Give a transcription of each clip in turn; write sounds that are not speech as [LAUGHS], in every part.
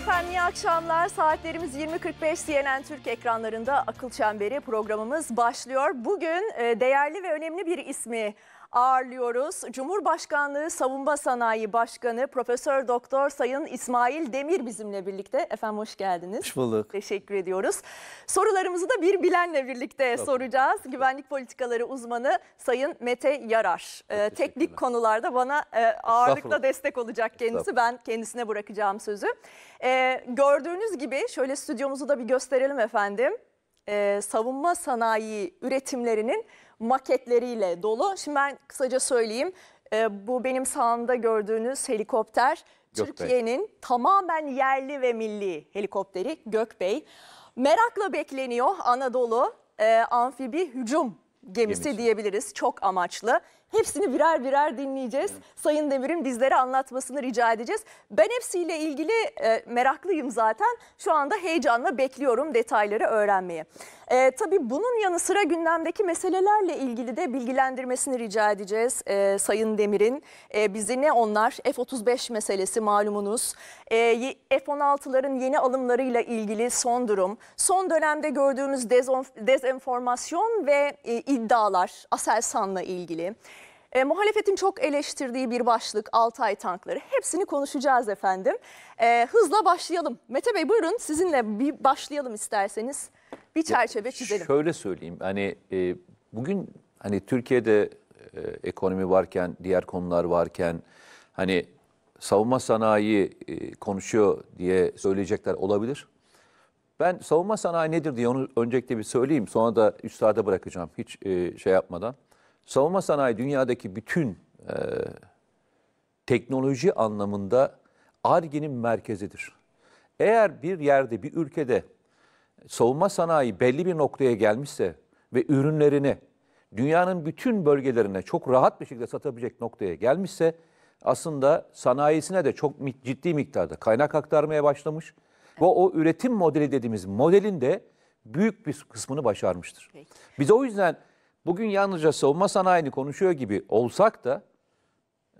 Efendim iyi akşamlar. Saatlerimiz 20.45 CNN Türk ekranlarında Akıl Çemberi programımız başlıyor. Bugün e, değerli ve önemli bir ismi ağırlıyoruz. Cumhurbaşkanlığı Savunma Sanayi Başkanı Profesör Doktor Sayın İsmail Demir bizimle birlikte. Efendim hoş geldiniz. Hoş bulduk. Teşekkür ediyoruz. Sorularımızı da bir bilenle birlikte Tabii. soracağız. Güvenlik politikaları uzmanı Sayın Mete Yarar. Ee, teknik konularda bana e, ağırlıkla destek olacak kendisi. Ben kendisine bırakacağım sözü. Ee, gördüğünüz gibi şöyle stüdyomuzu da bir gösterelim efendim e, savunma sanayi üretimlerinin maketleriyle dolu. Şimdi ben kısaca söyleyeyim. E, bu benim sağımda gördüğünüz helikopter Türkiye'nin tamamen yerli ve milli helikopteri Gökbey. Merakla bekleniyor Anadolu e, amfibi hücum gemisi, gemisi diyebiliriz. Çok amaçlı. Hepsini birer birer dinleyeceğiz. Evet. Sayın Demir'in bizlere anlatmasını rica edeceğiz. Ben hepsiyle ilgili e, meraklıyım zaten. Şu anda heyecanla bekliyorum detayları öğrenmeyi. E, tabii bunun yanı sıra gündemdeki meselelerle ilgili de bilgilendirmesini rica edeceğiz e, Sayın Demir'in. E, bizi ne onlar? F-35 meselesi malumunuz. E, F-16'ların yeni alımlarıyla ilgili son durum. Son dönemde gördüğümüz dezenformasyon ve e, iddialar Aselsan'la ilgili. E, muhalefetin çok eleştirdiği bir başlık Altay tankları. Hepsini konuşacağız efendim. E, hızla başlayalım. Mete Bey buyurun sizinle bir başlayalım isterseniz. Bir çerçeve ya, çizelim. Şöyle söyleyeyim hani e, bugün hani Türkiye'de e, ekonomi varken diğer konular varken hani savunma sanayi e, konuşuyor diye söyleyecekler olabilir. Ben savunma sanayi nedir diye onu öncelikle bir söyleyeyim. Sonra da üstada bırakacağım hiç e, şey yapmadan. Savunma sanayi dünyadaki bütün e, teknoloji anlamında ARGE'nin merkezidir. Eğer bir yerde, bir ülkede savunma sanayi belli bir noktaya gelmişse ve ürünlerini dünyanın bütün bölgelerine çok rahat bir şekilde satabilecek noktaya gelmişse aslında sanayisine de çok ciddi miktarda kaynak aktarmaya başlamış ve o üretim modeli dediğimiz modelin de büyük bir kısmını başarmıştır. Peki. Biz o yüzden bugün yalnızca savunma sanayini konuşuyor gibi olsak da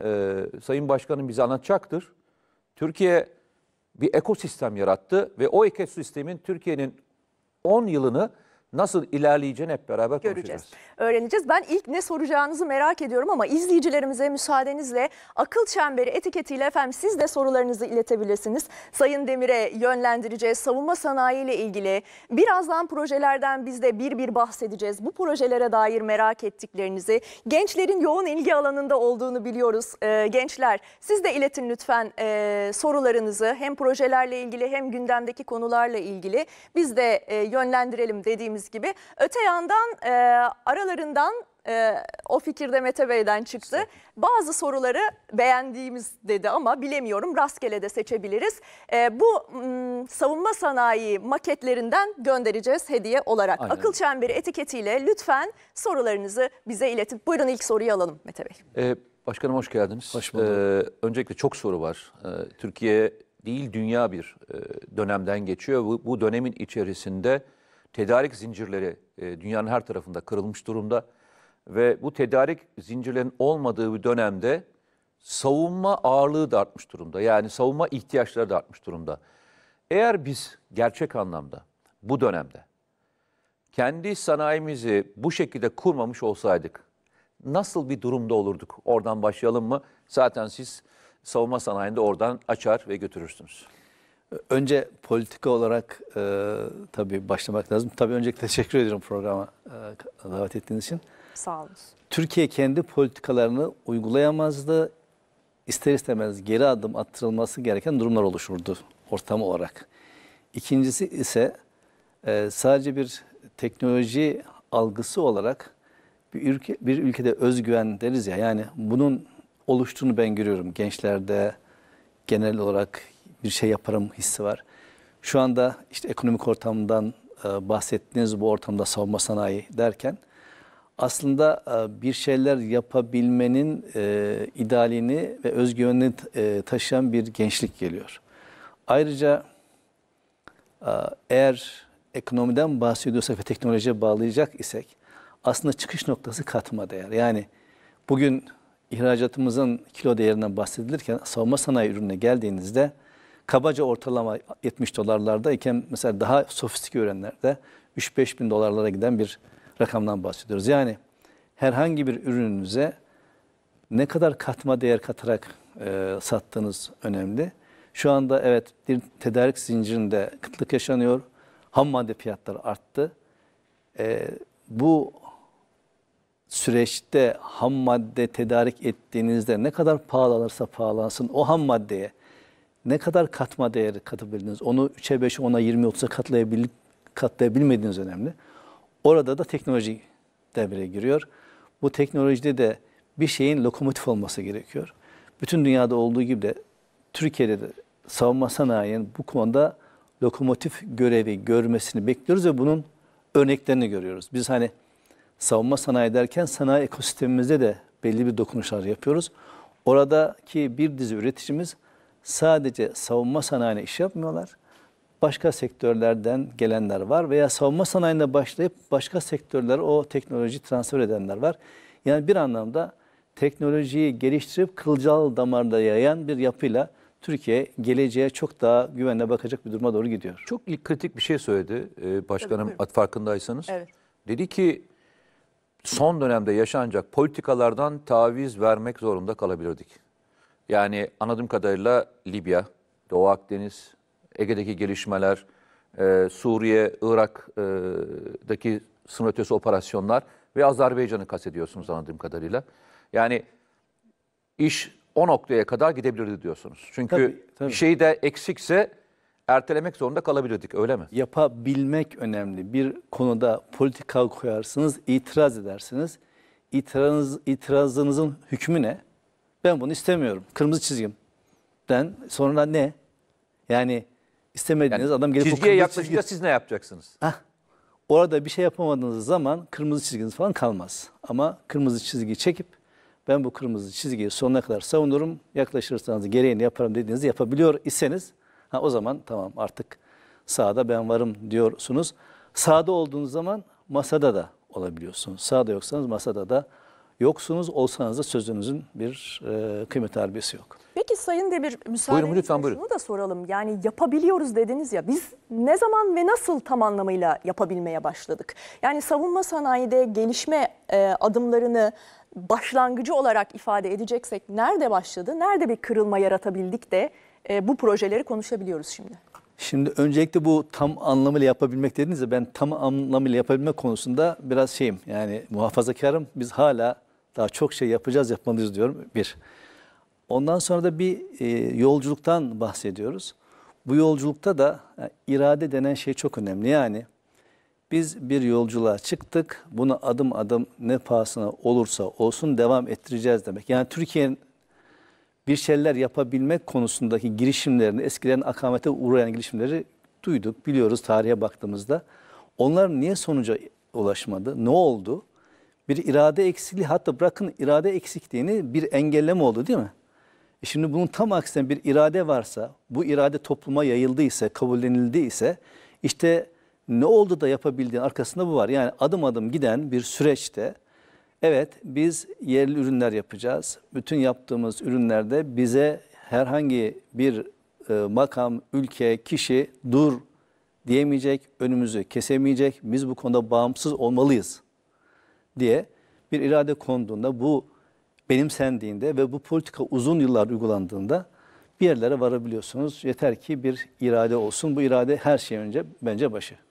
e, Sayın Başkanım bize anlatacaktır. Türkiye bir ekosistem yarattı ve o ekosistemin Türkiye'nin 10 yılını nasıl ilerleyeceğini hep beraber göreceğiz. Öğreneceğiz. Ben ilk ne soracağınızı merak ediyorum ama izleyicilerimize müsaadenizle akıl çemberi etiketiyle efendim siz de sorularınızı iletebilirsiniz. Sayın Demir'e yönlendireceğiz. Savunma sanayi ile ilgili birazdan projelerden biz de bir bir bahsedeceğiz. Bu projelere dair merak ettiklerinizi gençlerin yoğun ilgi alanında olduğunu biliyoruz. Ee, gençler siz de iletin lütfen e, sorularınızı hem projelerle ilgili hem gündemdeki konularla ilgili biz de e, yönlendirelim dediğimiz dediğimiz gibi. Öte yandan e, aralarından e, o fikir de Mete Bey'den çıktı. Bazı soruları beğendiğimiz dedi ama bilemiyorum rastgele de seçebiliriz. E, bu m, savunma sanayi maketlerinden göndereceğiz hediye olarak. Aynen. Akıl çemberi etiketiyle lütfen sorularınızı bize iletin buyurun ilk soruyu alalım Mete Bey. E, başkanım hoş geldiniz. Hoş e, bulduk. E, öncelikle çok soru var. E, Türkiye değil dünya bir e, dönemden geçiyor. Bu, bu dönemin içerisinde tedarik zincirleri e, dünyanın her tarafında kırılmış durumda. Ve bu tedarik zincirlerin olmadığı bir dönemde savunma ağırlığı da artmış durumda. Yani savunma ihtiyaçları da artmış durumda. Eğer biz gerçek anlamda bu dönemde kendi sanayimizi bu şekilde kurmamış olsaydık nasıl bir durumda olurduk? Oradan başlayalım mı? Zaten siz savunma sanayinde oradan açar ve götürürsünüz. Önce politika olarak e, tabii başlamak lazım. Tabii öncelikle [LAUGHS] teşekkür ediyorum programa e, davet ettiğiniz için. Sağ olun. Türkiye kendi politikalarını uygulayamazdı. İster istemez geri adım attırılması gereken durumlar oluşurdu ortam olarak. İkincisi ise e, sadece bir teknoloji algısı olarak bir, ülke, bir ülkede özgüven deriz ya yani bunun oluştuğunu ben görüyorum gençlerde, genel olarak bir şey yaparım hissi var. Şu anda işte ekonomik ortamdan e, bahsettiğiniz bu ortamda savunma sanayi derken aslında e, bir şeyler yapabilmenin e, idealini ve özgüvenini taşıyan bir gençlik geliyor. Ayrıca eğer ekonomiden bahsediyorsak ve teknolojiye bağlayacak isek aslında çıkış noktası katma değer. Yani bugün ihracatımızın kilo değerinden bahsedilirken savunma sanayi ürününe geldiğinizde kabaca ortalama 70 dolarlarda iken mesela daha sofistike ürünlerde 3-5 bin dolarlara giden bir rakamdan bahsediyoruz. Yani herhangi bir ürününüze ne kadar katma değer katarak e, sattığınız önemli. Şu anda evet bir tedarik zincirinde kıtlık yaşanıyor. Ham madde fiyatları arttı. E, bu süreçte ham madde tedarik ettiğinizde ne kadar pahalı pahalanırsa pahalansın o ham maddeye ne kadar katma değeri katabildiniz, onu 3'e 5'e 10'a 20'ye 30'a katlayabilip katlayabilmediğiniz önemli. Orada da teknoloji devreye giriyor. Bu teknolojide de bir şeyin lokomotif olması gerekiyor. Bütün dünyada olduğu gibi de Türkiye'de de savunma sanayinin bu konuda lokomotif görevi görmesini bekliyoruz ve bunun örneklerini görüyoruz. Biz hani savunma sanayi derken sanayi ekosistemimizde de belli bir dokunuşlar yapıyoruz. Oradaki bir dizi üreticimiz sadece savunma sanayine iş yapmıyorlar. Başka sektörlerden gelenler var veya savunma sanayinde başlayıp başka sektörlere o teknoloji transfer edenler var. Yani bir anlamda teknolojiyi geliştirip kılcal damarda yayan bir yapıyla Türkiye geleceğe çok daha güvenle bakacak bir duruma doğru gidiyor. Çok ilk kritik bir şey söyledi e, başkanım at farkındaysanız. Evet. Dedi ki son dönemde yaşanacak politikalardan taviz vermek zorunda kalabilirdik. Yani anladığım kadarıyla Libya, Doğu Akdeniz, Ege'deki gelişmeler, e, Suriye, Irak'daki e, sınır ötesi operasyonlar ve Azerbaycan'ı kastediyorsunuz anladığım kadarıyla. Yani iş o noktaya kadar gidebilirdi diyorsunuz. Çünkü tabii, tabii. bir şey de eksikse ertelemek zorunda kalabilirdik öyle mi? Yapabilmek önemli. Bir konuda politika koyarsınız, itiraz edersiniz. İtiraz, itirazınızın hükmü ne? Ben bunu istemiyorum. Kırmızı çizgim. Ben sonra ne? Yani istemediğiniz Yani adam gelip o Çizgiye kırmızı yaklaşınca siz ne yapacaksınız? Hah. Orada bir şey yapamadığınız zaman kırmızı çizginiz falan kalmaz. Ama kırmızı çizgiyi çekip ben bu kırmızı çizgiyi sonuna kadar savunurum. Yaklaşırsanız gereğini yaparım dediğinizi yapabiliyor iseniz ha, o zaman tamam artık sağda ben varım diyorsunuz. Sağda olduğunuz zaman masada da olabiliyorsunuz. Sağda yoksanız masada da Yoksunuz olsanız da sözünüzün bir e, kıymet harbiyesi yok. Peki Sayın Demir müsaade buyurun, şunu da soralım. Yani yapabiliyoruz dediniz ya biz ne zaman ve nasıl tam anlamıyla yapabilmeye başladık? Yani savunma sanayide gelişme e, adımlarını başlangıcı olarak ifade edeceksek nerede başladı? Nerede bir kırılma yaratabildik de e, bu projeleri konuşabiliyoruz şimdi? Şimdi öncelikle bu tam anlamıyla yapabilmek dediniz ya ben tam anlamıyla yapabilmek konusunda biraz şeyim yani muhafazakarım. Biz hala daha çok şey yapacağız, yapmalıyız diyorum. Bir. Ondan sonra da bir e, yolculuktan bahsediyoruz. Bu yolculukta da yani e, irade denen şey çok önemli. Yani biz bir yolculuğa çıktık. Bunu adım adım ne pahasına olursa olsun devam ettireceğiz demek. Yani Türkiye'nin bir şeyler yapabilmek konusundaki girişimlerini, eskiden akamete uğrayan girişimleri duyduk, biliyoruz tarihe baktığımızda. Onlar niye sonuca ulaşmadı? Ne oldu? bir irade eksikliği hatta bırakın irade eksikliğini bir engelleme oldu değil mi? E şimdi bunun tam aksine bir irade varsa, bu irade topluma yayıldıysa, kabullenildiyse işte ne oldu da yapabildiğin arkasında bu var. Yani adım adım giden bir süreçte evet biz yerli ürünler yapacağız. Bütün yaptığımız ürünlerde bize herhangi bir e, makam, ülke, kişi dur diyemeyecek, önümüzü kesemeyecek. Biz bu konuda bağımsız olmalıyız diye bir irade konduğunda bu benimsendiğinde ve bu politika uzun yıllar uygulandığında bir yerlere varabiliyorsunuz. Yeter ki bir irade olsun. Bu irade her şeyin önce bence başı.